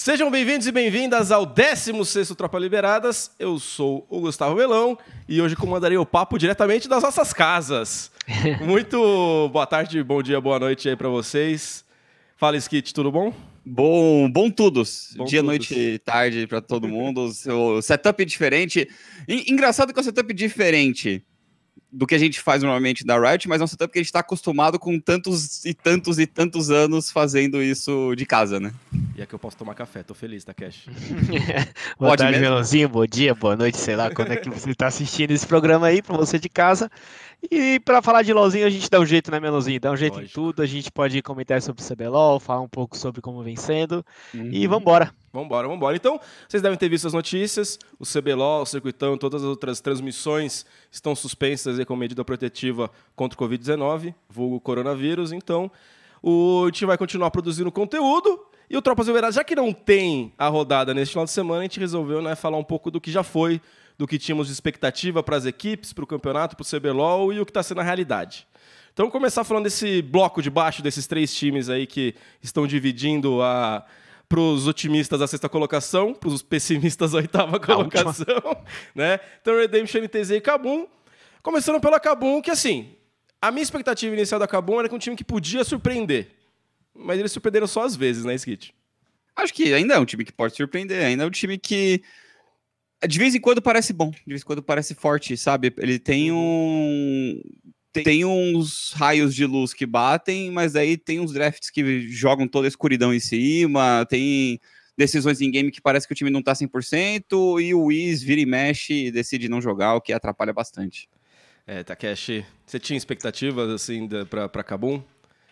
Sejam bem-vindos e bem-vindas ao 16º Tropa Liberadas. Eu sou o Gustavo Melão e hoje comandarei o papo diretamente das nossas casas. Muito boa tarde, bom dia, boa noite aí para vocês. Fala, Skit, tudo bom? Bom, bom todos. dia, todos. noite, tarde para todo mundo. O seu setup diferente. Engraçado que é um setup diferente do que a gente faz normalmente da Riot, mas é um setup que a gente está acostumado com tantos e tantos e tantos anos fazendo isso de casa, né? E aqui eu posso tomar café, tô feliz, tá, Cash? boa Pode tarde, Melãozinho, bom dia, boa noite, sei lá quando é que você tá assistindo esse programa aí, pra você de casa. E para falar de LOLzinho, a gente dá um jeito, né, Melãozinho? Dá um jeito Lógico. em tudo, a gente pode comentar sobre o CBLOL, falar um pouco sobre como vem sendo, uhum. e vambora. Vambora, vambora. Então, vocês devem ter visto as notícias, o CBLOL, o Circuitão, todas as outras transmissões estão suspensas e com medida protetiva contra o Covid-19, vulgo coronavírus, então... O, a gente vai continuar produzindo conteúdo, e o Tropas Uberaba, já que não tem a rodada neste final de semana, a gente resolveu né, falar um pouco do que já foi, do que tínhamos de expectativa para as equipes, para o campeonato, para o CBLOL e o que está sendo a realidade. Então, vamos começar falando desse bloco de baixo, desses três times aí que estão dividindo a. Para os otimistas, a sexta colocação, para os pessimistas, a oitava colocação. né? Então, Redemption, NTZ e Cabum. Começando pela Cabum, que assim, a minha expectativa inicial da Cabum era que um time que podia surpreender. Mas eles surpreenderam só às vezes, né, Skit? Acho que ainda é um time que pode surpreender, ainda é um time que de vez em quando parece bom, de vez em quando parece forte, sabe? Ele tem uhum. um tem uns raios de luz que batem, mas aí tem uns drafts que jogam toda a escuridão em cima, tem decisões em game que parece que o time não tá 100% e o Wiz vira e mexe e decide não jogar, o que atrapalha bastante. É, Takeshi, você tinha expectativas assim para Kabum?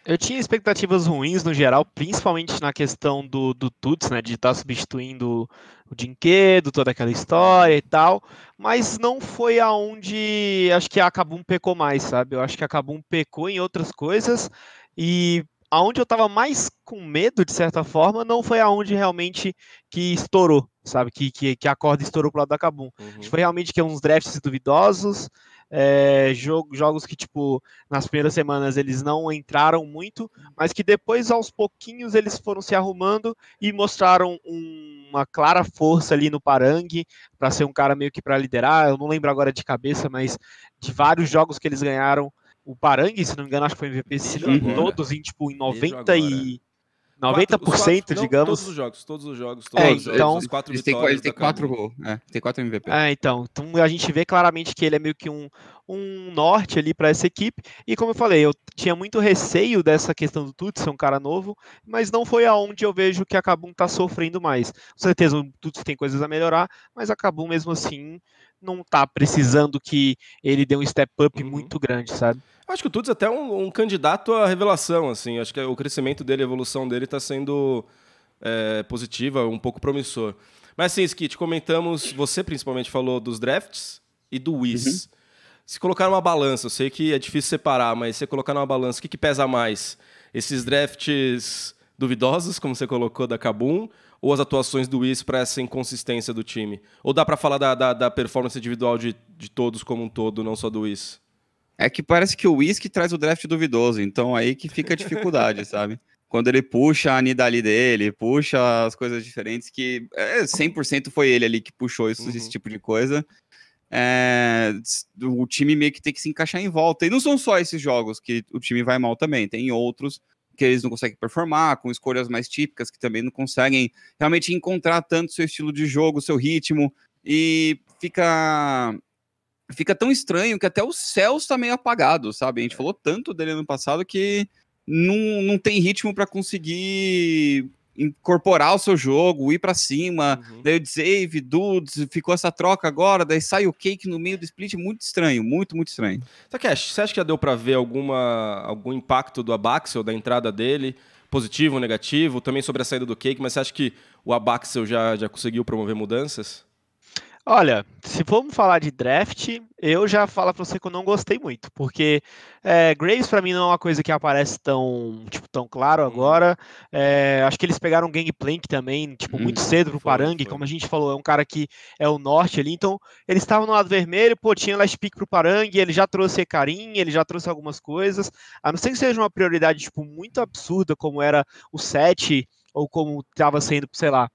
Eu tinha expectativas ruins no geral, principalmente na questão do, do Tuts, né? De estar tá substituindo o Dinquedo, toda aquela história e tal. Mas não foi aonde acho que a Kabum pecou mais, sabe? Eu acho que a Kabum pecou em outras coisas e aonde eu estava mais com medo, de certa forma, não foi aonde realmente que estourou, sabe? Que, que, que a corda estourou pro lado da Kabum. Uhum. Foi realmente que uns drafts duvidosos, é, jogo, jogos que, tipo, nas primeiras semanas eles não entraram muito, mas que depois, aos pouquinhos, eles foram se arrumando e mostraram um, uma clara força ali no Parangue para ser um cara meio que para liderar. Eu não lembro agora de cabeça, mas de vários jogos que eles ganharam, o Parangue, se não me engano, acho que foi MVP, se todos em, tipo, em 90 e 90%, digamos. todos os jogos, todos os jogos, todos é, então, os quatro ele tem, ele tem quatro gols, é, tem quatro MVP. É, então, então, a gente vê claramente que ele é meio que um, um norte ali para essa equipe. E como eu falei, eu tinha muito receio dessa questão do Tuts ser um cara novo, mas não foi aonde eu vejo que a está tá sofrendo mais. Com certeza o Tuts tem coisas a melhorar, mas a mesmo assim não tá precisando que ele dê um step up uhum. muito grande, sabe? Acho que o Tudes é até um, um, candidato à revelação, assim. Acho que o crescimento dele, a evolução dele está sendo é, positiva, um pouco promissor. Mas sim, Skit, comentamos, você principalmente falou dos drafts e do Wiz. Uhum. Se colocar numa balança, eu sei que é difícil separar, mas se colocar numa balança, o que, que pesa mais? Esses drafts duvidosos, como você colocou, da Kabum, ou as atuações do Wiz para essa inconsistência do time? Ou dá para falar da, da, da, performance individual de, de todos como um todo, não só do Wiz? É que parece que o Whisky traz o draft duvidoso, então aí que fica a dificuldade, sabe? Quando ele puxa a Nidali dele, puxa as coisas diferentes, que é, 100% foi ele ali que puxou isso, uhum. esse tipo de coisa. É, o time meio que tem que se encaixar em volta. E não são só esses jogos que o time vai mal também, tem outros que eles não conseguem performar, com escolhas mais típicas que também não conseguem realmente encontrar tanto seu estilo de jogo, seu ritmo, e fica fica tão estranho que até o Celso está meio apagado, sabe? A gente é. falou tanto dele ano passado que não, não tem ritmo para conseguir incorporar o seu jogo, ir para cima. Uhum. Daí o Dave, Dudes, ficou essa troca agora, daí sai o Cake no meio do split, muito estranho, muito, muito estranho. Takesh, é? você acha que já deu para ver alguma, algum impacto do Abaxel, da entrada dele? Positivo, negativo, também sobre a saída do Cake, mas você acha que o Abaxel já, já conseguiu promover mudanças? Olha, se formos falar de draft, eu já falo para você que eu não gostei muito, porque é, Graves para mim não é uma coisa que aparece tão, tipo, tão claro uhum. agora. É, acho que eles pegaram Gangplank também, tipo, muito uhum. cedo pro Parang, como a gente falou, é um cara que é o norte ali, então eles estavam no lado vermelho, pô, tinha last pick pro Parang, ele já trouxe Karim, ele já trouxe algumas coisas, a não ser que seja uma prioridade, tipo, muito absurda, como era o 7 ou como estava sendo, sei lá,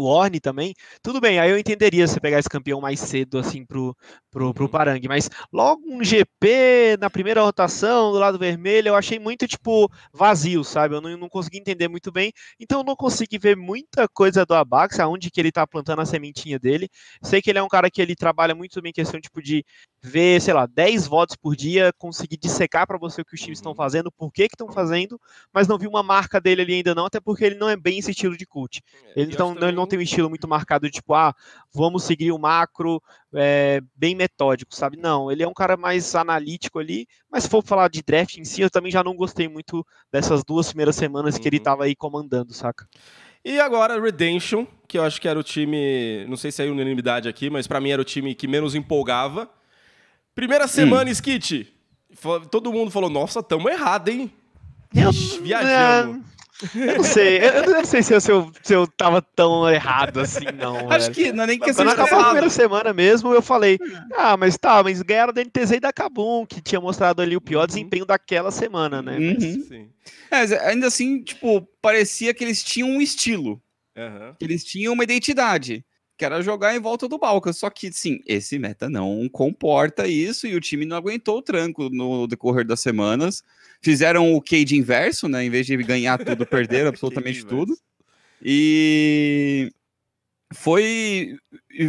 Lorne também, tudo bem, aí eu entenderia você pegar esse campeão mais cedo, assim, pro, pro, pro uhum. Parangue, mas logo um GP na primeira rotação, do lado vermelho, eu achei muito, tipo, vazio, sabe? Eu não, não consegui entender muito bem, então eu não consegui ver muita coisa do Abax, aonde que ele tá plantando a sementinha dele. Sei que ele é um cara que ele trabalha muito bem questão, tipo, de ver, sei lá, 10 votos por dia, conseguir dissecar para você o que os times estão uhum. fazendo, por que estão fazendo, mas não vi uma marca dele ali ainda não, até porque ele não é bem esse estilo de coach. É, ele, então, não, ele não tem um estilo muito marcado tipo, ah, vamos seguir o macro é, bem metódico, sabe? Não, ele é um cara mais analítico ali, mas se for falar de draft em si, eu também já não gostei muito dessas duas primeiras semanas uhum. que ele estava uhum. aí comandando, saca? E agora Redemption, que eu acho que era o time, não sei se é unanimidade aqui, mas para mim era o time que menos empolgava. Primeira hum. semana, hum. Skit, todo mundo falou, nossa, tamo errado, hein? Eu... Viajamos. Eu não sei, eu, eu não sei se eu, se, eu, se eu tava tão errado assim, não. Acho velho. que não é nem que você Quando acabou a primeira semana mesmo, eu falei, ah, ah mas tá, mas ganharam da NTZ e da Kabum, que tinha mostrado ali o pior uhum. desempenho daquela semana, né? Uhum. Mas, sim. É, ainda assim, tipo, parecia que eles tinham um estilo. Uhum. Eles tinham uma identidade que era jogar em volta do balcão, Só que, sim, esse meta não comporta isso e o time não aguentou o tranco no decorrer das semanas. Fizeram o cage inverso, né? Em vez de ganhar tudo, perderam absolutamente tudo. E foi,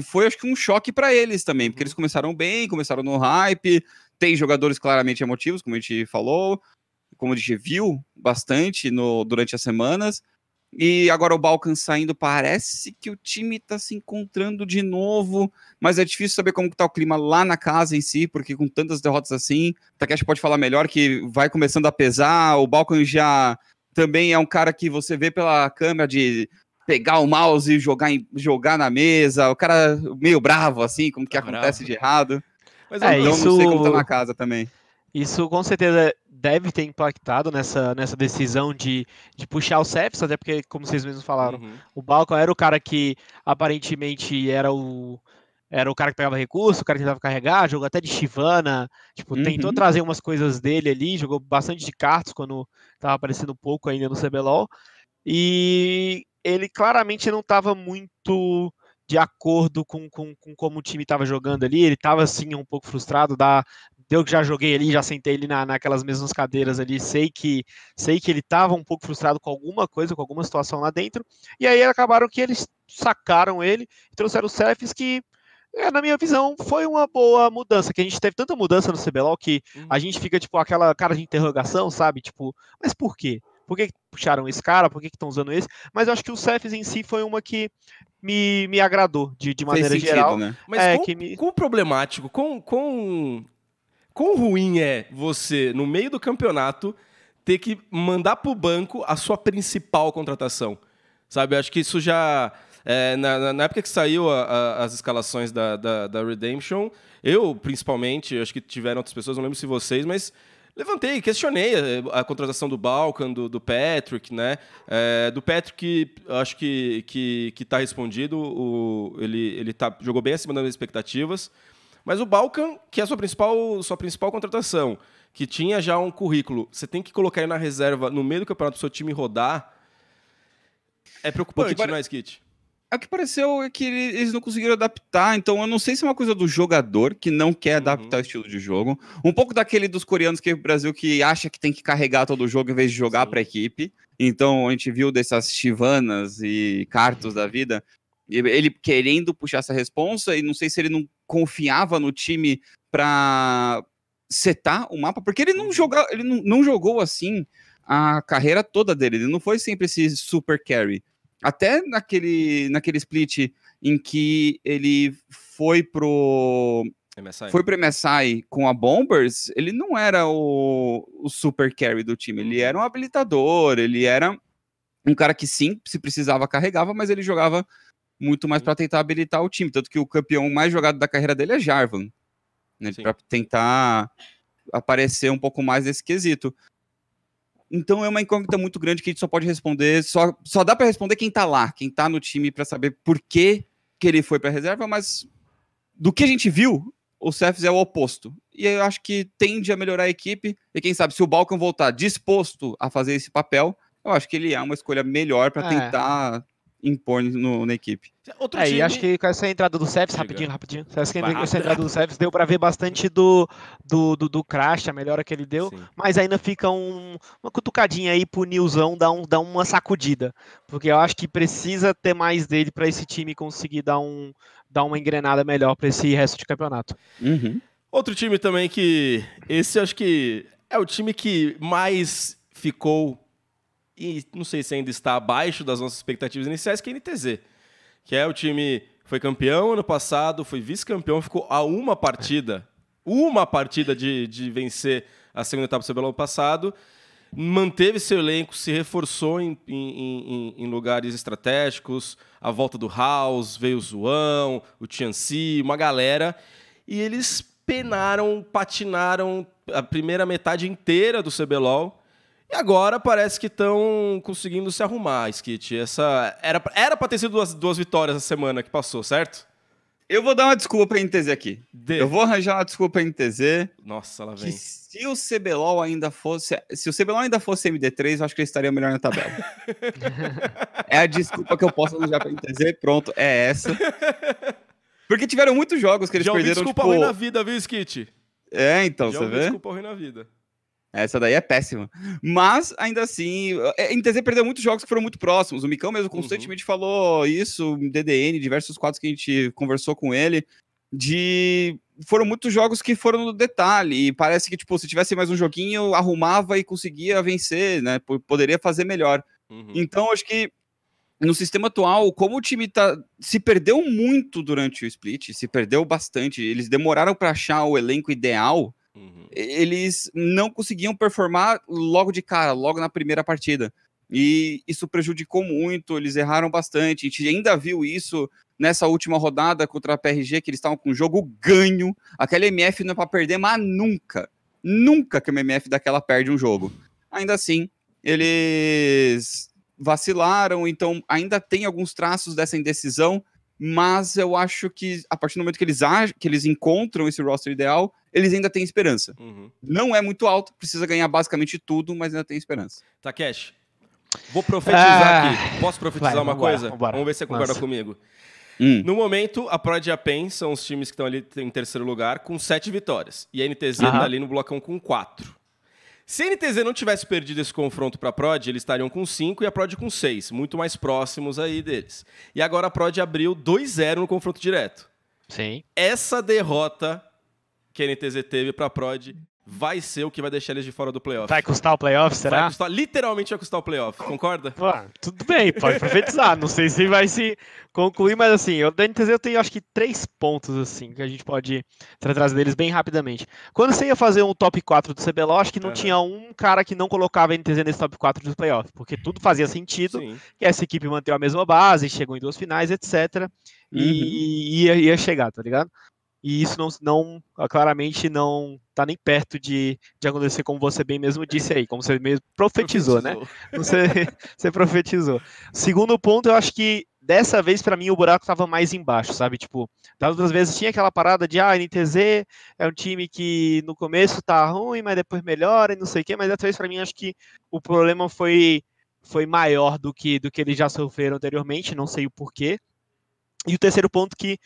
foi acho que um choque para eles também, porque eles uhum. começaram bem, começaram no hype. Tem jogadores claramente emotivos, como a gente falou, como a gente viu bastante no, durante as semanas. E agora o Balkan saindo, parece que o time está se encontrando de novo, mas é difícil saber como está o clima lá na casa em si, porque com tantas derrotas assim, Takeshi pode falar melhor que vai começando a pesar, o Balkan já também é um cara que você vê pela câmera de pegar o mouse e jogar, em, jogar na mesa, o cara meio bravo assim, como que acontece bravo. de errado. Mas é, então isso... não sei como tá na casa também. Isso com certeza deve ter impactado nessa, nessa decisão de, de puxar o Cephas, até porque, como vocês mesmos falaram, uhum. o Balcon era o cara que aparentemente era o era o cara que pegava recurso, o cara que tentava carregar, jogou até de Chivana, tipo, uhum. tentou trazer umas coisas dele ali, jogou bastante de cartas quando tava aparecendo pouco ainda no CBLOL, e ele claramente não tava muito de acordo com, com, com como o time estava jogando ali. Ele estava assim um pouco frustrado, dá, eu que já joguei ali, já sentei ele na, naquelas mesmas cadeiras ali, sei que sei que ele estava um pouco frustrado com alguma coisa, com alguma situação lá dentro. E aí acabaram que eles sacaram ele e trouxeram o Cephas, que é, na minha visão, foi uma boa mudança, que a gente teve tanta mudança no CBLOL que uhum. a gente fica, tipo, aquela cara de interrogação, sabe? Tipo, mas por quê? Por que, puxaram esse cara? Por que estão usando esse? Mas eu acho que o Cephas em si foi uma que me, me agradou, de, de maneira sentido, geral. Né? Mas é, que me... com problemático, com com quão ruim é você, no meio do campeonato, ter que mandar para o banco a sua principal contratação? Sabe, acho que isso já. É, na, na, época que saiu a, a, as escalações da, da, da, Redemption, eu, principalmente, acho que tiveram outras pessoas, não lembro se vocês, mas levantei, questionei a, a contratação do Balkan, do, do Patrick, né? É, do Patrick, acho que, que, que tá respondido, o, ele, ele tá, jogou bem acima das expectativas. Mas o Balkan, que é a sua principal, sua principal contratação, que tinha já um currículo, você tem que colocar ele na reserva no meio do campeonato pro seu time rodar. É preocupante, demais, não é, o que pareceu é que eles não conseguiram adaptar, então eu não sei se é uma coisa do jogador que não quer uhum. adaptar uhum. o estilo de jogo, um pouco daquele dos coreanos que é o Brasil que acha que tem que carregar todo o jogo em vez de jogar para a equipe. Então a gente viu dessas chivanas e cartos da vida, ele querendo puxar essa responsa e não sei se ele não confiava no time para setar o mapa, porque ele não, uhum. joga, ele não, não jogou assim a carreira toda dele, ele não foi sempre esse super carry. Até naquele, naquele split em que ele foi pro MSI. Né? Foi pro MSI com a Bombers, ele não era o, o super carry do time, ele uhum. era um habilitador, ele era um cara que sim, se precisava carregava, mas ele jogava muito mais para tentar habilitar o time. Tanto que o campeão mais jogado da carreira dele é Jarvan, né, para tentar aparecer um pouco mais nesse quesito. Então é uma incógnita muito grande que a gente só pode responder, só, só dá para responder quem está lá, quem está no time para saber por que, que ele foi para reserva, mas do que a gente viu, o Cephas é o oposto. E eu acho que tende a melhorar a equipe, e quem sabe se o Balkan voltar disposto a fazer esse papel, eu acho que ele é uma escolha melhor para é. tentar impor no, na equipe. Outro é, time... e acho que com essa entrada do Sevs, rapidinho, rapidinho. Acho essa entrada do Sevs deu para ver bastante do, do, do, do, crash, a melhora que ele deu, Sim. mas ainda fica um, uma cutucadinha aí pro Nilzão dar, um, dar uma sacudida. Porque eu acho que precisa ter mais dele para esse time conseguir dar, um, dar uma engrenada melhor para esse resto de campeonato. Uhum. Outro time também que. Esse acho que é o time que mais ficou e não sei se ainda está abaixo das nossas expectativas iniciais, que é a NTZ. Que é o time foi campeão ano passado, foi vice-campeão, ficou a uma partida, uma partida de, de vencer a segunda etapa do ano passado, manteve seu elenco, se reforçou em, em, em, em, lugares estratégicos, a volta do House, veio o Zuão, o Tianci, uma galera, e eles penaram, patinaram a primeira metade inteira do CBLOL, e agora parece que estão conseguindo se arrumar, Skit. Essa era era para ter sido duas, duas vitórias a semana que passou, certo? Eu vou dar uma desculpa para NTZ aqui. De... Eu vou arranjar uma desculpa para NTZ. Nossa, ela vem. se o CBLOL ainda fosse, se o CBLOL ainda fosse MD3, eu acho que ele estaria melhor na tabela. é a desculpa que eu posso arranjar para NTZ, pronto, é essa. Porque tiveram muitos jogos que eles Já perderam, desculpa tipo... ruim na vida, viu, Skit? É, então, Já você vê? desculpa ruim na vida. Essa daí é péssima. Mas, ainda assim, a é, NTZ perdeu muitos jogos que foram muito próximos. O Micão mesmo constantemente uhum. falou isso, DDN, diversos quadros que a gente conversou com ele, de... Foram muitos jogos que foram no detalhe, e parece que, tipo, se tivesse mais um joguinho, arrumava e conseguia vencer, né? Poderia fazer melhor. Uhum. Então, acho que no sistema atual, como o time tá, se perdeu muito durante o split, se perdeu bastante, eles demoraram para achar o elenco ideal Uhum. Eles não conseguiam performar logo de cara, logo na primeira partida. E isso prejudicou muito, eles erraram bastante. A gente ainda viu isso nessa última rodada contra a PRG, que eles estavam com o jogo ganho. Aquela MF não é para perder, mas nunca. Nunca que uma MF daquela perde um jogo. Ainda assim, eles vacilaram, então ainda tem alguns traços dessa indecisão mas eu acho que a partir do momento que eles que eles encontram esse roster ideal, eles ainda têm esperança. Uhum. Não é muito alto, precisa ganhar basicamente tudo, mas ainda tem esperança. Takeshi, vou profetizar ah, aqui. Posso profetizar vai, uma vambora, coisa? Vambora. Vamos ver se você concorda Nossa. comigo. Hum. No momento, a Pro Japan são os times que estão ali em terceiro lugar com sete vitórias. E a NTZ está ali no blocão com quatro. Se a NTZ não tivesse perdido esse confronto para a Prod, eles estariam com 5 e a Prod com 6, muito mais próximos aí deles. E agora a Prod abriu 2-0 no confronto direto. Sim. Essa derrota que a NTZ teve para a Prod vai ser o que vai deixar eles de fora do playoff. Vai custar o playoff, será? Vai custar, literalmente vai custar o playoff, concorda? Pô, tudo bem, pode profetizar. não sei se vai se concluir, mas assim, o NTZ eu tenho acho que três pontos assim que a gente pode trazer deles bem rapidamente. Quando você ia fazer um top 4 do CBLOL, acho que não tinha um cara que não colocava a NTZ nesse top 4 do playoff, porque tudo fazia sentido, Sim. que essa equipe manteve a mesma base, chegou em duas finais, etc. Uhum. E ia, ia chegar, tá ligado? e isso não, não ah, claramente não está nem perto de, de acontecer como você bem mesmo disse aí, como você mesmo profetizou, né? profetizou. né? Você, você profetizou. Segundo ponto, eu acho que dessa vez para mim o buraco estava mais embaixo, sabe? Tipo, das outras vezes tinha aquela parada de ah, NTZ é um time que no começo tá ruim, mas depois melhora e não sei o quê, mas dessa vez para mim acho que o problema foi foi maior do que do que eles já sofreram anteriormente, não sei o porquê. E o terceiro ponto que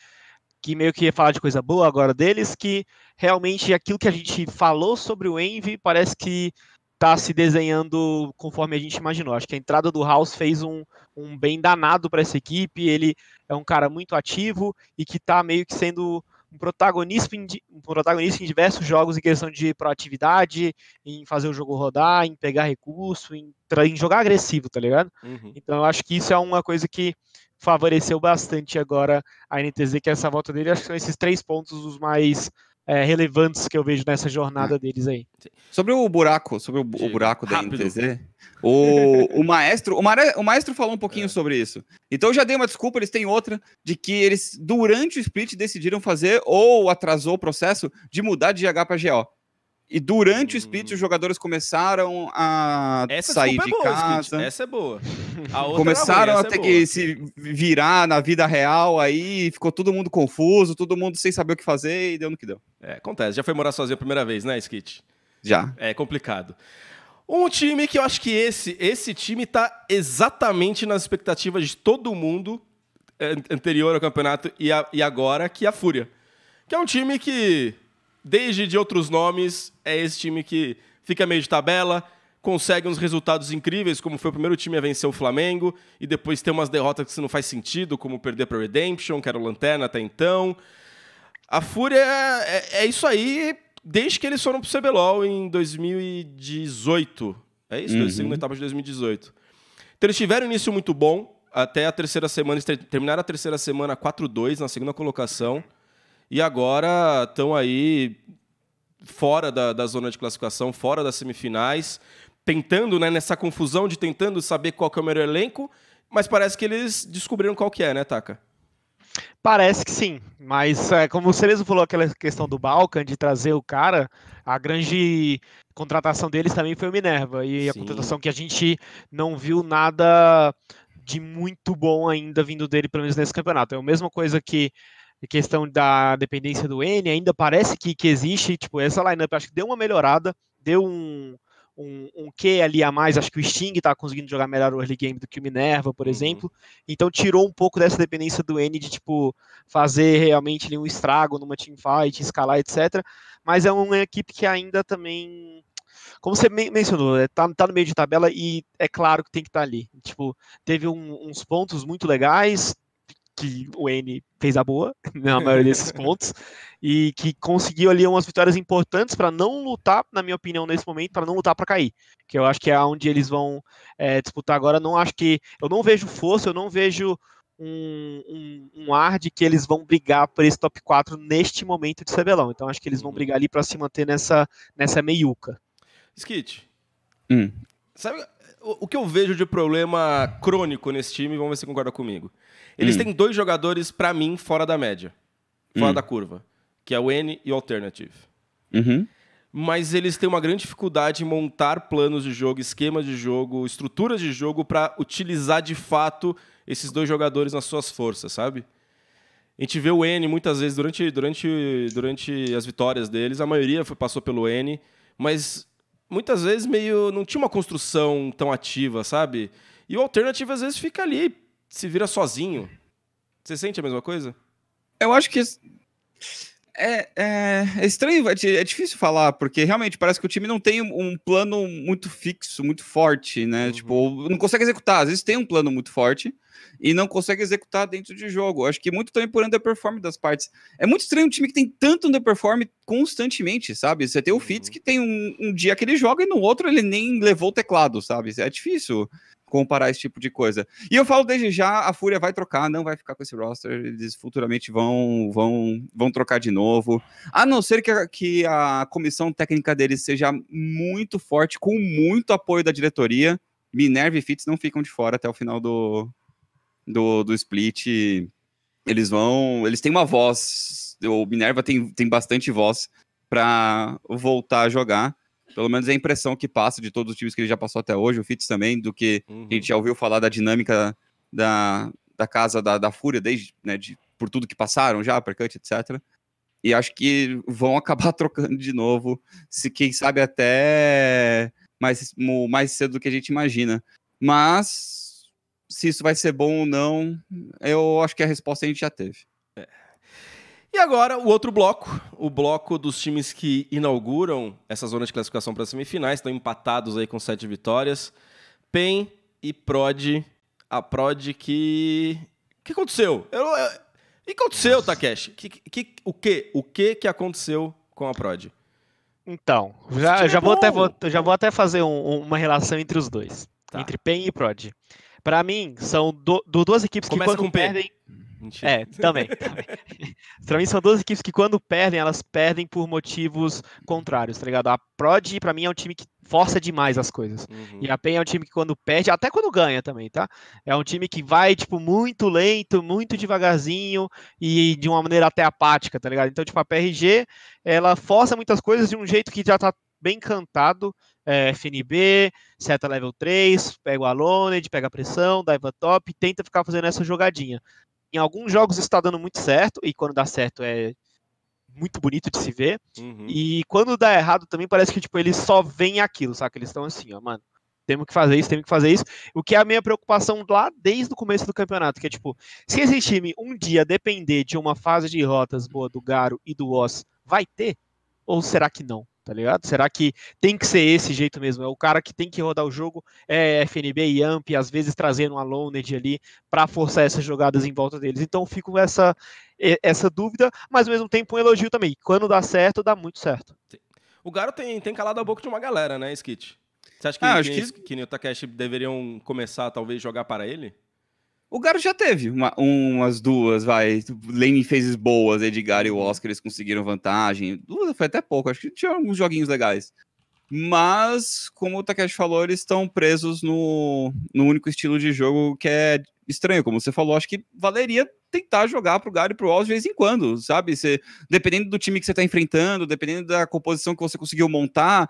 que meio que ia falar de coisa boa agora deles, que realmente aquilo que a gente falou sobre o Envy parece que está se desenhando conforme a gente imaginou. Acho que a entrada do House fez um, um bem danado para essa equipe. Ele é um cara muito ativo e que está meio que sendo um protagonista, em, um protagonista em diversos jogos em questão de proatividade, em fazer o jogo rodar, em pegar recurso, em, em jogar agressivo, tá ligado? Uhum. Então eu acho que isso é uma coisa que favoreceu bastante agora a NTZ, que é essa volta dele. Acho que são esses três pontos os mais é, relevantes que eu vejo nessa jornada deles aí. Sobre o buraco, sobre o, o buraco da NTZ, o, o maestro, o, o, maestro falou um pouquinho é. sobre isso. Então eu já dei uma desculpa, eles têm outra, de que eles, durante o split, decidiram fazer, ou atrasou o processo, de mudar de GH para GO. E durante hum. o split, os hum. jogadores começaram a essa sair é de é boa, casa. Essa é boa. A começaram ruim, a ter é que se virar na vida real, aí ficou todo mundo confuso, todo mundo sem saber o que fazer e deu no que deu. É, acontece. Já foi morar sozinho a primeira vez, né, Skit? Já. É complicado. Um time que eu acho que esse, esse time tá exatamente nas expectativas de todo mundo é, anterior ao campeonato e, a, e agora, que é a Fúria. Que é um time que, desde de outros nomes, é esse time que fica meio de tabela, consegue uns resultados incríveis, como foi o primeiro time a vencer o Flamengo, e depois tem umas derrotas que não faz sentido, como perder para Redemption, que era o Lanterna até então. A Fúria é, é, é, isso aí desde que eles foram pro CBLOL em 2018. É isso? Uhum. Segunda etapa de 2018. Então eles tiveram um início muito bom, até a terceira semana, eles terminaram a terceira semana 4-2 na segunda colocação. E agora estão aí fora da, da zona de classificação, fora das semifinais, tentando, né, nessa confusão de tentando saber qual que é o melhor elenco, mas parece que eles descobriram qual que é, né, Taka? Parece que sim, mas é, como o Cerezo falou aquela questão do Balkan, de trazer o cara, a grande contratação deles também foi o Minerva, e sim. a contratação que a gente não viu nada de muito bom ainda vindo dele, pelo menos nesse campeonato. É a mesma coisa que a questão da dependência do N, ainda parece que, que existe, tipo, essa lineup acho que deu uma melhorada, deu um, um, um Q ali a mais. Acho que o Sting está conseguindo jogar melhor o early game do que o Minerva, por uhum. exemplo. Então tirou um pouco dessa dependência do N de tipo fazer realmente ali, um estrago numa teamfight, escalar, etc. Mas é uma equipe que ainda também. Como você mencionou, está né, tá no meio de tabela e é claro que tem que estar tá ali. Tipo, teve um, uns pontos muito legais, que o N fez a boa na né, maioria desses pontos e que conseguiu ali umas vitórias importantes para não lutar, na minha opinião, nesse momento, para não lutar para cair, que eu acho que é onde eles vão é, disputar agora. Não acho que eu não vejo força, eu não vejo um, um, um, ar de que eles vão brigar por esse top 4 neste momento de Cebelão. Então acho que eles vão uhum. brigar ali para se manter nessa nessa meiuca. Skit. Hum. Sabe, o que eu vejo de problema crônico nesse time, vamos ver se concorda comigo. Eles hum. têm dois jogadores, para mim, fora da média. Fora hum. da curva. Que é o N e o Alternative. Uhum. Mas eles têm uma grande dificuldade em montar planos de jogo, esquemas de jogo, estruturas de jogo para utilizar de fato esses dois jogadores nas suas forças, sabe? A gente vê o N muitas vezes durante, durante, durante as vitórias deles, a maioria foi, passou pelo N, mas muitas vezes meio não tinha uma construção tão ativa, sabe? E o alternativo às vezes fica ali, se vira sozinho. Você sente a mesma coisa? Eu acho que é, é, é, estranho, é, é, difícil falar, porque realmente parece que o time não tem um plano muito fixo, muito forte, né? Uhum. Tipo, não consegue executar. Às vezes tem um plano muito forte, e não consegue executar dentro de jogo. Acho que muito também por underperform das partes. É muito estranho um time que tem tanto underperform constantemente, sabe? Você tem o uhum. Fitz que tem um, um dia que ele joga e no outro ele nem levou o teclado, sabe? É difícil comparar esse tipo de coisa. E eu falo desde já, a Fúria vai trocar, não vai ficar com esse roster, eles futuramente vão vão vão trocar de novo. A não ser que a, que a comissão técnica deles seja muito forte, com muito apoio da diretoria, Minerva e Fitz não ficam de fora até o final do, do, do Split, eles vão. Eles têm uma voz. O Minerva tem, tem bastante voz para voltar a jogar. Pelo menos é a impressão que passa de todos os times que ele já passou até hoje, o Fitz também, do que uhum. a gente já ouviu falar da dinâmica da, da casa da, da Fúria, desde, né, de, por tudo que passaram já, percut, etc. E acho que vão acabar trocando de novo, se quem sabe até mais, mais cedo do que a gente imagina. Mas se isso vai ser bom ou não, eu acho que a resposta a gente já teve. É. E agora o outro bloco, o bloco dos times que inauguram essa zona de classificação para semifinais, estão empatados aí com sete vitórias. PEN e Prod. A Prod que. O que aconteceu? Eu, eu... O que aconteceu, Takeshi? Que, que, o que? O que que aconteceu com a Prod? Então, já, é já, é vou até, vou, já vou até fazer um, uma relação entre os dois. Tá. Entre PEN e Prod. Para mim, são do, do, duas equipes Começa que quando perdem. Mentira. É, também. também. pra mim, são duas equipes que, quando perdem, elas perdem por motivos contrários, tá ligado? A Prod, pra mim, é um time que força demais as coisas. Uhum. E a PEN é um time que, quando perde, até quando ganha também, tá? É um time que vai, tipo, muito lento, muito devagarzinho e de uma maneira até apática, tá ligado? Então, tipo, a PRG, ela força muitas coisas de um jeito que já tá bem cantado é, FNB, seta level 3, pega o Aloned, pega a pressão, daiva top, e tenta ficar fazendo essa jogadinha. Em alguns jogos está dando muito certo, e quando dá certo é muito bonito de se ver. Uhum. E quando dá errado também parece que tipo, eles só veem aquilo, sabe? Eles estão assim, ó, mano, temos que fazer isso, temos que fazer isso. O que é a minha preocupação lá desde o começo do campeonato, que é tipo, se esse time um dia depender de uma fase de rotas boa do Garo e do Oz, vai ter? Ou será que não? tá ligado? Será que tem que ser esse jeito mesmo? É o cara que tem que rodar o jogo, é FNB e AMP, às vezes trazendo um Aloned ali para forçar essas jogadas em volta deles. Então fico essa essa dúvida, mas ao mesmo tempo um elogio também. Quando dá certo, dá muito certo. O Garo tem, tem calado a boca de uma galera, né, Skit? Você acha que, ah, que, que... que o Takeshi deveriam começar, talvez, jogar para ele? O Garo já teve uma, umas duas, vai. Lane fez boas, Edgar e o uhum. Oscar, eles conseguiram vantagem. Duas foi até pouco, acho que tinha alguns joguinhos legais. Mas, como o Takeshi falou, eles estão presos no, no único estilo de jogo que é estranho, como você falou. Acho que valeria tentar jogar pro Garo e pro Oz de vez em quando, sabe? Você, dependendo do time que você tá enfrentando, dependendo da composição que você conseguiu montar,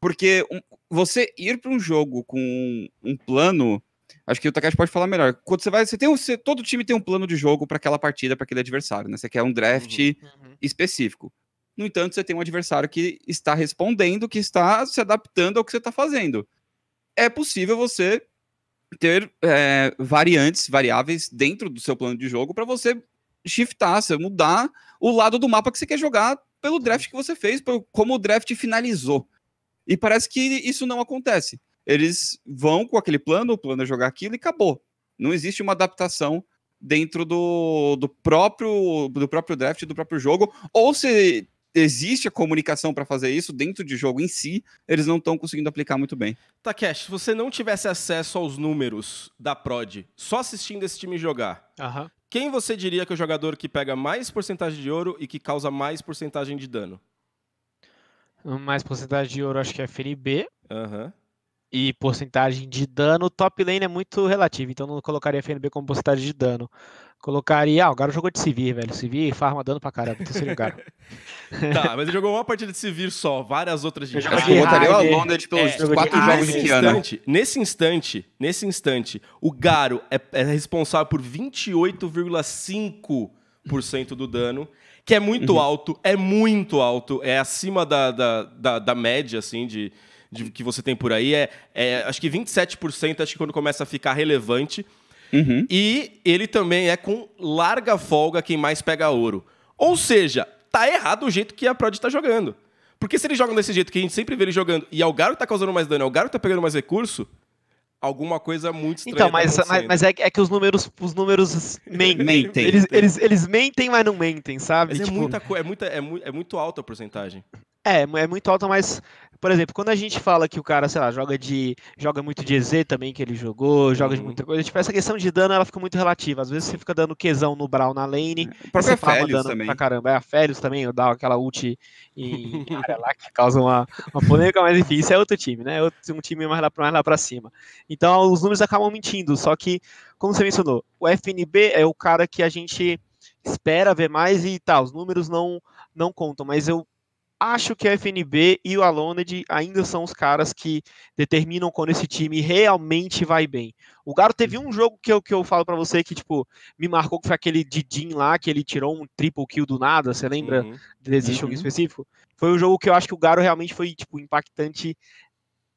porque um, você ir para um jogo com um, um plano Acho que o Takashi pode falar melhor. Quando você vai, você tem um, você, todo time tem um plano de jogo para aquela partida, para aquele adversário, né? Você quer um draft uhum, uhum. específico. No entanto, você tem um adversário que está respondendo, que está se adaptando ao que você está fazendo. É possível você ter é, variantes, variáveis dentro do seu plano de jogo para você shiftar, você mudar o lado do mapa que você quer jogar pelo draft que você fez, por como o draft finalizou. E parece que isso não acontece eles vão com aquele plano, o plano é jogar aquilo e acabou. Não existe uma adaptação dentro do, do próprio do próprio draft, do próprio jogo, ou se existe a comunicação para fazer isso dentro de jogo em si, eles não estão conseguindo aplicar muito bem. Takeshi, se você não tivesse acesso aos números da Prod, só assistindo esse time jogar, uhum. quem você diria que é o jogador que pega mais porcentagem de ouro e que causa mais porcentagem de dano? Mais porcentagem de ouro acho que é Felipe. Aham. Uhum e porcentagem de dano, top lane é muito relativo, então não colocaria FNB como porcentagem de dano. Colocaria, ah, o Garo jogou de Sivir, velho. Sivir farma dano pra caramba, terceiro então lugar. tá, mas ele jogou uma partida de Sivir só, várias outras de Eu acho que botaria o Alondred é. pelos é, quatro de... jogos ah, de Kiana. Instante, nesse instante, nesse instante, o Garo é, é responsável por 28,5% do dano que é muito uhum. alto, é muito alto, é acima da, da, da, da média, assim, de, de, que você tem por aí é, é acho que 27%, acho que quando começa a ficar relevante. Uhum. E ele também é com larga folga quem mais pega ouro. Ou seja, tá errado o jeito que a Prod tá jogando. Porque se eles jogam desse jeito que a gente sempre vê ele jogando, e é o Garo que tá causando mais dano, é o Garo que tá pegando mais recurso, alguma coisa muito estranha. Então, tá mas, tá mas, mas é, é, que os números, os números mentem. mentem. Eles, eles, eles mentem, mas não mentem, sabe? Mas é tipo... é muita é, muita, é, mu é muito alta a porcentagem. É, é muito alta, mas, por exemplo, quando a gente fala que o cara, sei lá, joga de. joga muito de EZ também, que ele jogou, joga de uhum. muita coisa, tipo, essa questão de dano ela fica muito relativa. Às vezes você fica dando quesão no Brawl na lane, é, você tá mandando também. pra caramba. É a Félix também, eu dá aquela ult em área lá que causa uma, uma polêmica, mas enfim, isso é outro time, né? É outro, um time mais lá, mais lá pra cima. Então os números acabam mentindo, só que, como você mencionou, o FNB é o cara que a gente espera ver mais e tal, tá, os números não, não contam, mas eu acho que a FNB e o Aloned ainda são os caras que determinam quando esse time realmente vai bem. O Garo teve um uhum. jogo que eu, que eu falo para você que, tipo, me marcou, que foi aquele Didin lá, que ele tirou um triple kill do nada, você lembra uhum. desse uhum. jogo específico? Foi um jogo que eu acho que o Garo realmente foi, tipo, impactante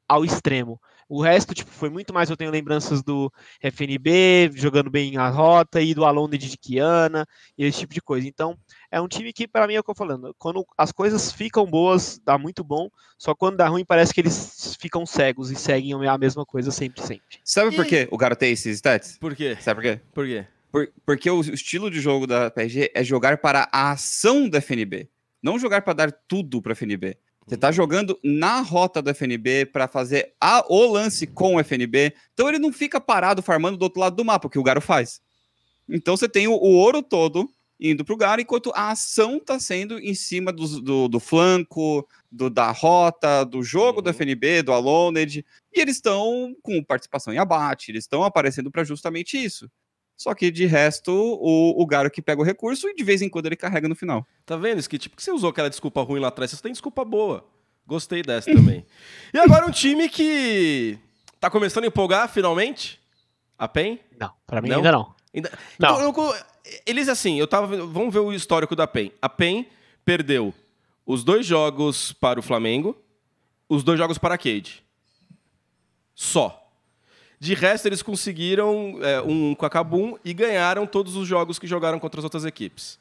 ao extremo. O resto, tipo, foi muito mais. Eu tenho lembranças do FNB jogando bem a rota e do Alonso de Kiana e esse tipo de coisa. Então, é um time que, para mim, é o que eu estou falando. Quando as coisas ficam boas, dá muito bom. Só quando dá ruim, parece que eles ficam cegos e seguem a mesma coisa sempre, sempre. Sabe e... por que o cara tem esses stats? Por quê? Sabe por quê? Por quê? Por, porque o estilo de jogo da PSG é jogar para a ação da FNB. Não jogar para dar tudo para a FNB. Você está jogando na rota do FNB para fazer a, o lance com o FNB. Então ele não fica parado farmando do outro lado do mapa, que o Garo faz. Então você tem o, o ouro todo indo para o Garo, enquanto a ação está sendo em cima do, do, do flanco, do, da rota, do jogo uhum. do FNB, do Aloned. E eles estão com participação em abate, eles estão aparecendo para justamente isso. Só que de resto, o, o Garo que pega o recurso e de vez em quando ele carrega no final. Tá vendo, Skit? Por que você usou aquela desculpa ruim lá atrás? Você tem desculpa boa. Gostei dessa também. e agora um time que tá começando a empolgar finalmente? A PEN? Não, pra mim não? ainda não. Ainda... Não. Então, eles assim, eu tava. Vamos ver o histórico da PEN. A PEN perdeu os dois jogos para o Flamengo, os dois jogos para a Cade. Só. De resto, eles conseguiram é, um com a Kabum e ganharam todos os jogos que jogaram contra as outras equipes.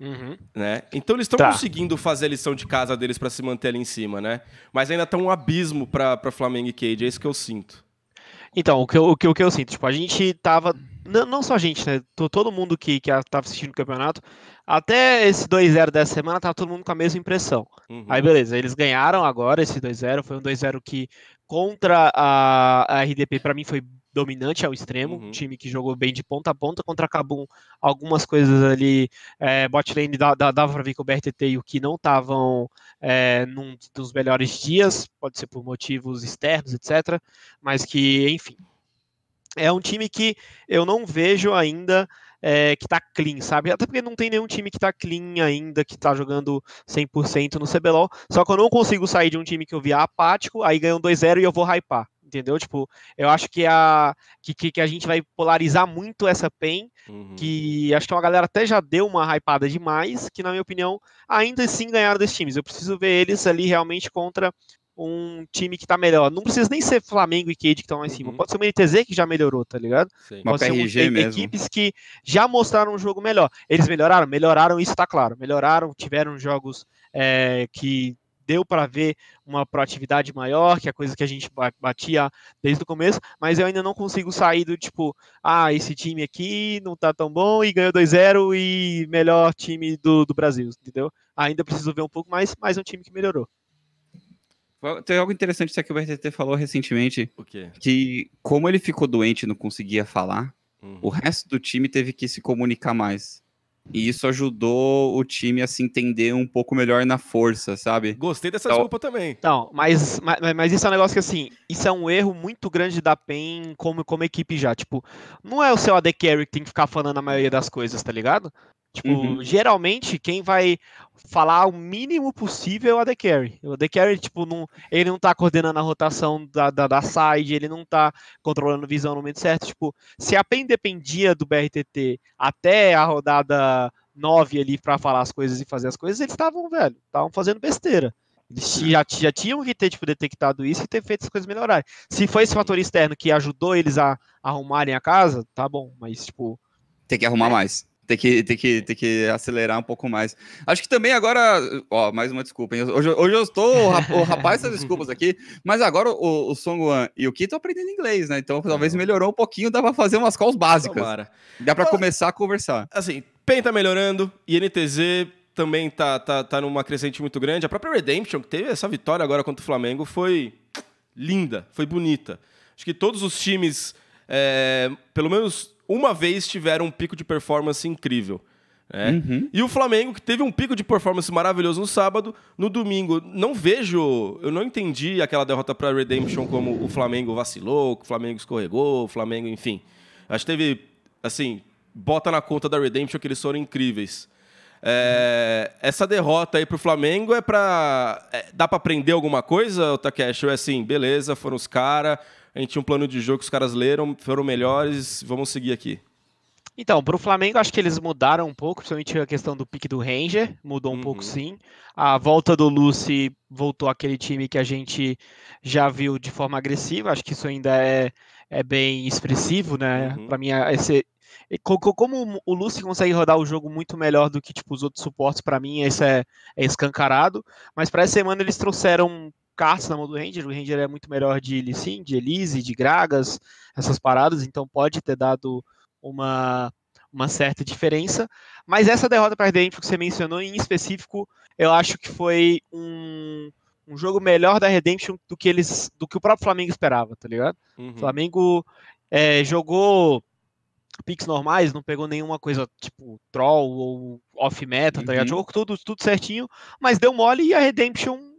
Uhum. Né? Então eles estão tá. conseguindo fazer a lição de casa deles para se manter ali em cima, né? Mas ainda está um abismo para Flamengo e Cade, é isso que eu sinto. Então, o que eu, o que, o que eu sinto, tipo, a gente tava não, não só a gente, né? Todo mundo que, que assistindo o campeonato. Até esse 2-0 dessa semana, tava todo mundo com a mesma impressão. Uhum. Aí, beleza, eles ganharam agora esse 2-0. Foi um 2-0 que, contra a, a RDP, para mim foi dominante ao extremo, uhum. um time que jogou bem de ponta a ponta contra a Kabum, algumas coisas ali, é, botlane dava, dava para ver com o BRTT e o que não estavam é, num dos melhores dias, pode ser por motivos externos, etc, mas que, enfim, é um time que eu não vejo ainda é, que tá clean, sabe? Até porque não tem nenhum time que tá clean ainda, que tá jogando 100% no CBLOL. Só que eu não consigo sair de um time que eu vi apático, aí ganhou 2-0 e eu vou hypar. Entendeu? Tipo, eu acho que a, que, que a gente vai polarizar muito essa PEN, uhum. que acho que uma galera até já deu uma hypada demais, que na minha opinião, ainda assim ganharam desses times. Eu preciso ver eles ali realmente contra um time que tá melhor. Não precisa nem ser Flamengo e Cade que estão lá em cima. Uhum. Pode ser o NTZ que já melhorou, tá ligado? Sim. Pode ser ser um, equipes que já mostraram um jogo melhor. Eles melhoraram? Melhoraram, isso tá claro. Melhoraram, tiveram jogos é, que deu para ver uma proatividade maior, que é a coisa que a gente batia desde o começo, mas eu ainda não consigo sair do tipo, ah, esse time aqui não tá tão bom e ganhou 2-0 e melhor time do, do Brasil, entendeu? Ainda preciso ver um pouco mais, mas é um time que melhorou. Tem algo interessante isso que o BRTT falou recentemente. O quê? Que como ele ficou doente e não conseguia falar, uhum. o resto do time teve que se comunicar mais. E isso ajudou o time a se entender um pouco melhor na força, sabe? Gostei dessa então, desculpa também. Então, mas, mas, mas, isso é um negócio que, assim, isso é um erro muito grande da PEN como, como equipe já. Tipo, não é o seu AD Carry que tem que ficar falando a maioria das coisas, tá ligado? Tipo, uhum. geralmente quem vai falar o mínimo possível é o AD Carry. O AD Carry, tipo, não, ele não tá coordenando a rotação da, da, da side, ele não tá controlando visão no momento certo. Tipo, se a PEN dependia do BRTT até a rodada 9 ali para falar as coisas e fazer as coisas, eles estavam, velho, estavam fazendo besteira. Eles já, já tinham que ter tipo, detectado isso e ter feito as coisas melhorarem. Se foi esse fator externo que ajudou eles a, arrumarem a casa, tá bom, mas tipo. Tem que arrumar é, mais. Tem que, tem, que, tem que acelerar um pouco mais. Acho que também agora. Ó, mais uma desculpa, hein? Hoje, hoje eu estou o rapaz das desculpas aqui, mas agora o, o Song Wan e o Ki estão aprendendo inglês, né? Então talvez é. melhorou um pouquinho, dá para fazer umas calls básicas. Tomara. Dá para começar a conversar. Assim, PEN tá melhorando, INTZ também tá, tá, tá numa crescente muito grande. A própria Redemption, que teve essa vitória agora contra o Flamengo, foi linda, foi bonita. Acho que todos os times, é, pelo menos uma vez tiveram um pico de performance incrível. Né? Uhum. E o Flamengo, que teve um pico de performance maravilhoso no sábado, no domingo, não vejo, eu não entendi aquela derrota para Redemption como o Flamengo vacilou, o Flamengo escorregou, o Flamengo, enfim. Acho que teve, assim, bota na conta da Redemption que eles foram incríveis. É, Essa derrota aí pro Flamengo é para é, dá para aprender alguma coisa, o Takeshi? É assim, beleza, foram os caras, a gente tinha um plano de jogo que os caras leram, foram melhores, vamos seguir aqui. Então, para o Flamengo, acho que eles mudaram um pouco, principalmente a questão do pique do Ranger, mudou um uhum. pouco sim. A volta do Lucy voltou aquele time que a gente já viu de forma agressiva, acho que isso ainda é, é bem expressivo, né? Uhum. Para mim, esse, como o Lucy consegue rodar o jogo muito melhor do que tipo, os outros suportes, para mim, isso é, é escancarado. Mas para essa semana eles trouxeram caça na mão do Ranger. O Ranger é muito melhor de Lissin, de Elise, de Gragas, essas paradas, então pode ter dado uma, uma certa diferença. Mas essa derrota para a Redemption que você mencionou em específico, eu acho que foi um, um jogo melhor da Redemption do que eles do que o próprio Flamengo esperava, tá ligado? Uhum. O Flamengo é, jogou picks normais, não pegou nenhuma coisa tipo troll ou off meta, uhum. tá ligado? Uhum. Jogou tudo, tudo certinho, mas deu mole e a Redemption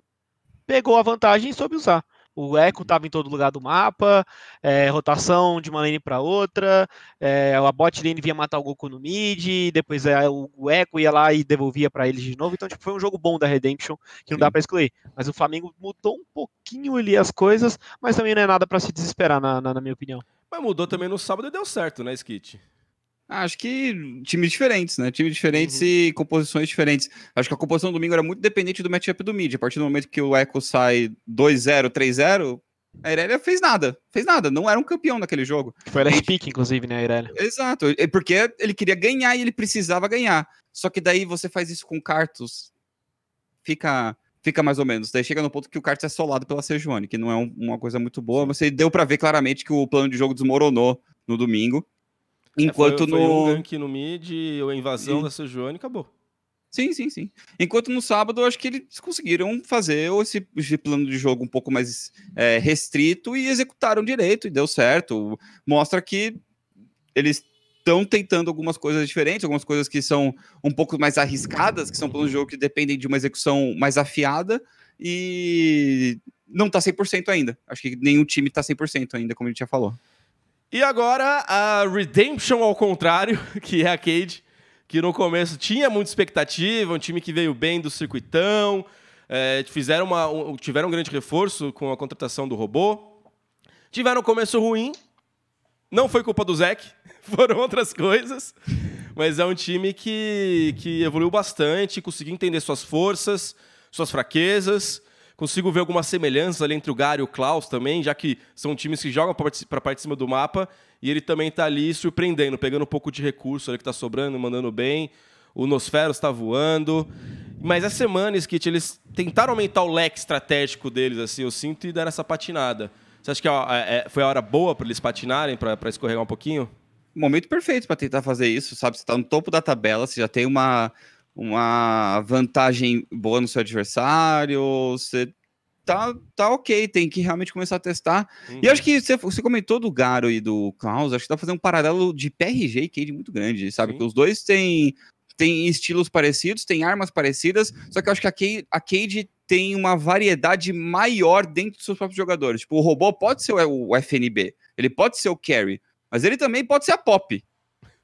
pegou a vantagem e soube usar. O Echo estava uhum. em todo lugar do mapa, é, rotação de uma lane para outra, é, a bot lane vinha matar o Goku no mid, depois é, o, Echo ia lá e devolvia para eles de novo. Então tipo, foi um jogo bom da Redemption, que não Sim. dá para excluir. Mas o Flamengo mudou um pouquinho ali as coisas, mas também não é nada para se desesperar, na, na, na minha opinião. Mas mudou também no sábado e deu certo, né, Skit? Acho que times diferentes, né? Times diferentes uhum. e composições diferentes. Acho que a composição do domingo era muito dependente do matchup do mid. A partir do momento que o Echo sai 2-0, 3-0, a Irelia fez nada. Fez nada. Não era um campeão naquele jogo. Foi a pick, inclusive, né, Irelia? Exato. É porque ele queria ganhar e ele precisava ganhar. Só que daí você faz isso com cartos. Fica fica mais ou menos. Daí chega no ponto que o Cartes é solado pela Sejuani, que não é um, uma coisa muito boa. Você deu para ver claramente que o plano de jogo desmoronou no domingo. Enquanto é, foi, foi no. um gank no mid, a invasão e... da Sojourn acabou. Sim, sim, sim. Enquanto no sábado, eu acho que eles conseguiram fazer esse, esse plano de jogo um pouco mais é, restrito e executaram direito e deu certo. Mostra que eles estão tentando algumas coisas diferentes, algumas coisas que são um pouco mais arriscadas, que são planos de jogo que dependem de uma execução mais afiada e não está 100% ainda. Acho que nenhum time está 100% ainda, como a gente já falou. E agora a Redemption ao contrário, que é a Cade, que no começo tinha muita expectativa, um time que veio bem do circuitão, é, fizeram uma, um, tiveram um grande reforço com a contratação do robô. Tiveram um começo ruim, não foi culpa do Zeke, foram outras coisas, mas é um time que, que evoluiu bastante, conseguiu entender suas forças, suas fraquezas, Consigo ver algumas semelhanças ali entre o Gary e o Klaus também, já que são times que jogam para a parte de cima do mapa e ele também está ali surpreendendo, pegando um pouco de recurso ali que está sobrando, mandando bem. O Nosferos está voando. Mas essa semana, Skit, eles tentaram aumentar o leque estratégico deles, assim, eu sinto, e deram essa patinada. Você acha que é é, é, foi a hora boa para eles patinarem, para escorregar um pouquinho? Momento perfeito para tentar fazer isso, sabe? Você está no topo da tabela, você já tem uma, uma vantagem boa no seu adversário, você tá, tá ok, tem que realmente começar a testar. Uhum. E acho uhum. que você, você comentou do Garo e do Klaus, acho que tá fazendo um paralelo de PRG e Cade muito grande, sabe? Sim. Que os dois têm, têm estilos parecidos, têm armas parecidas, só que eu acho que a Cade, tem uma variedade maior dentro dos seus próprios jogadores. Tipo, o robô pode ser o, é o FNB, ele pode ser o carry, mas ele também pode ser a pop,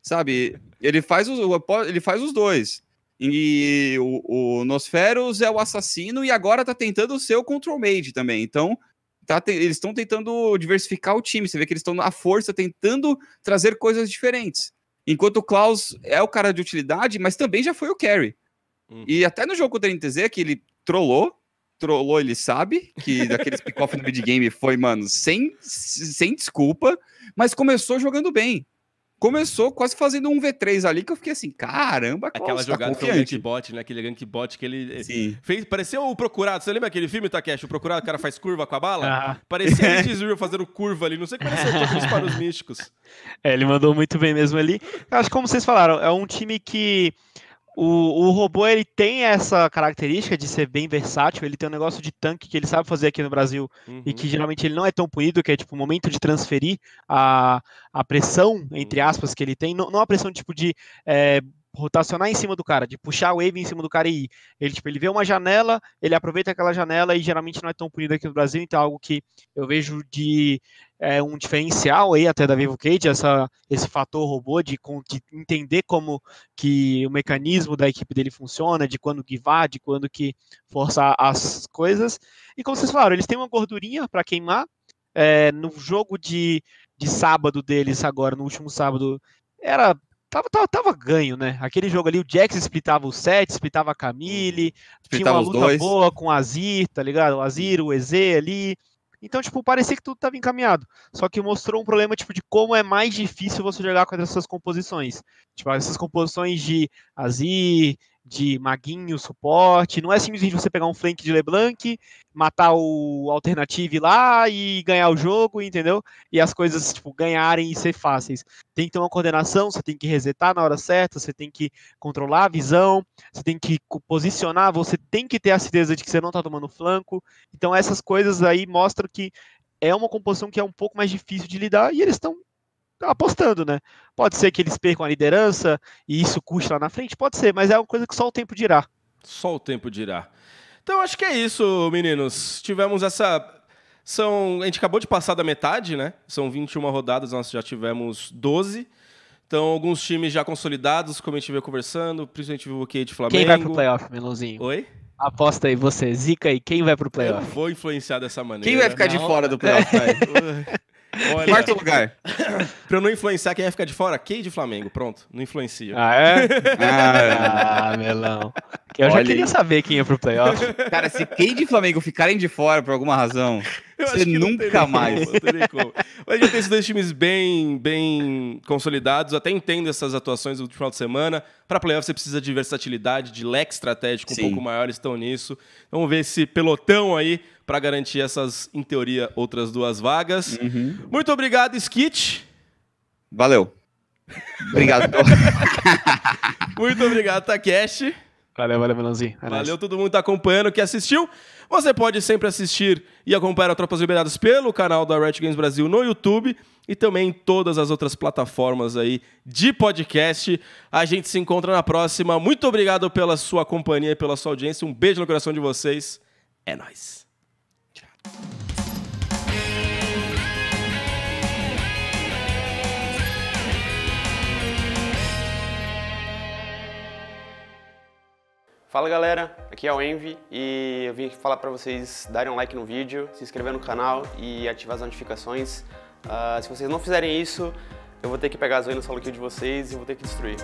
sabe? Ele faz os, ele faz os dois. E o, o Nosferos é o assassino e agora tá tentando ser o Control Mage também. Então, tá, te, eles estão tentando diversificar o time. Você vê que eles estão à força tentando trazer coisas diferentes. Enquanto o Klaus é o cara de utilidade, mas também já foi o carry. Uhum. E até no jogo contra o NTZ, que ele trollou, trollou, ele sabe, que daqueles pick-off no mid-game foi, mano, sem, sem desculpa, mas começou jogando bem começou quase fazendo um V3 ali, que eu fiquei assim, caramba, Klaus, Aquela tá jogada tá confiante. o Bot, né? Aquele Gank Bot que ele Sim. fez. Pareceu o Procurado. Você lembra aquele filme, Takeshi? O Procurado, o cara faz curva com a bala? Ah. Parecia é. a fazendo curva ali. Não sei como ele é acertou os místicos. É, ele mandou muito bem mesmo ali. acho que como vocês falaram, é um time que o, o robô ele tem essa característica de ser bem versátil, ele tem um negócio de tanque que ele sabe fazer aqui no Brasil uhum. e que uhum. geralmente ele não é tão punido, que é tipo o momento de transferir a, a pressão, entre uhum. aspas, que ele tem, não, não a pressão tipo de é, rotacionar em cima do cara, de puxar a wave em cima do cara e ir. Ele, tipo, ele vê uma janela, ele aproveita aquela janela e geralmente não é tão punido aqui no Brasil, então é algo que eu vejo de é um diferencial aí até da Vivo Cage, essa, esse fator robô de, de, entender como que o mecanismo da equipe dele funciona, de quando guivar, de quando que forçar as coisas. E como vocês falaram, eles têm uma gordurinha para queimar. É, no jogo de, de sábado deles agora, no último sábado, era Tava, tava, tava, ganho, né? Aquele jogo ali, o Jax splitava o set, splitava a Camille, splitava tinha uma luta dois. boa com o Azir, tá ligado? O Azir, o EZ ali, então, tipo, parecia que tudo estava encaminhado. Só que mostrou um problema, tipo, de como é mais difícil você jogar contra essas composições. Tipo, essas composições de Azir, de maguinho, suporte. Não é simplesmente você pegar um flank de LeBlanc, matar o alternative lá e ganhar o jogo, entendeu? E as coisas, tipo, ganharem e ser fáceis. Tem que ter uma coordenação, você tem que resetar na hora certa, você tem que controlar a visão, você tem que posicionar, você tem que ter a certeza de que você não tá tomando flanco. Então essas coisas aí mostram que é uma composição que é um pouco mais difícil de lidar e eles estão apostando, né? Pode ser que eles percam a liderança e isso custe lá na frente, pode ser, mas é uma coisa que só o tempo dirá. Só o tempo dirá. Então acho que é isso, meninos. Tivemos essa. São. A gente acabou de passar da metade, né? São 21 rodadas, nós já tivemos 12. Então, alguns times já consolidados, como a gente veio conversando, principalmente o que de Flamengo. Quem vai pro playoff, Melãozinho? Oi? Aposta aí você, zica aí, quem vai pro playoff? Eu vou influenciar dessa maneira. Quem vai ficar Não. de fora do playoff, Olha, Quarto lugar. pra eu não influenciar quem vai ficar de fora, de Flamengo. Pronto, não influencia. Ah, é? ah, ah, melão. Eu Olha já queria aí. saber quem ia pro playoff. Cara, se Key e Flamengo ficarem de fora por alguma razão, você nunca como, mais. Mas a gente tem esses dois times bem, bem consolidados. Até entendo essas atuações do final de semana. Para playoff você precisa de versatilidade, de leque estratégico Sim. um pouco maior, estão nisso. Então, vamos ver esse pelotão aí para garantir essas, em teoria, outras duas vagas. Uhum. Muito obrigado, Skit. Valeu. Obrigado. Muito obrigado, Takeshi. Valeu, valeu, Melãozinho. É valeu todo mundo que tá acompanhando, que assistiu. Você pode sempre assistir e acompanhar a Tropas Liberadas pelo canal da Riot Games Brasil no YouTube e também em todas as outras plataformas aí de podcast. A gente se encontra na próxima. Muito obrigado pela sua companhia e pela sua audiência. Um beijo no coração de vocês. É nóis. Tchau. Fala galera, aqui é o Envy e eu vim aqui falar para vocês darem um like no vídeo, se inscrever no canal e ativar as notificações. Uh, se vocês não fizerem isso, eu vou ter que pegar as veias no solo kill de vocês e vou ter que destruir.